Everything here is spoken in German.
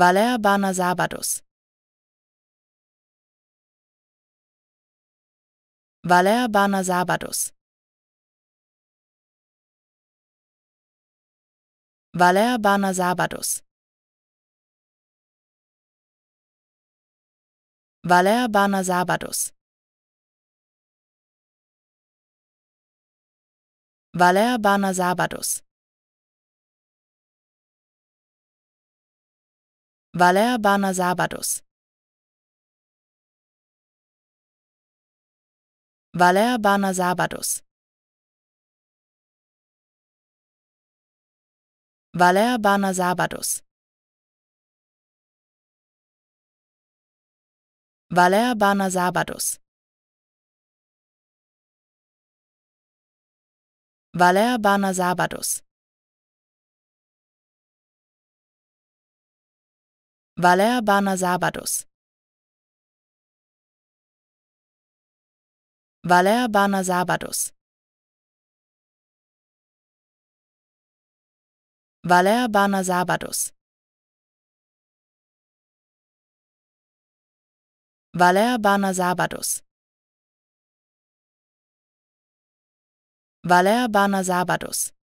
Valer Barnasabados. Valer Barnasabados. Valer Barnasabados. Valer Barnasabados. Valer Barnasabados. Valer Barnasabados. Valer Barnasabados. Valer Barnasabados. Valer Barnasabados. Valer Barnasabados. Valer Barnasabados Valer Barnasabados Valer Barnasabados Valer Barnasabados Valer Barnasabados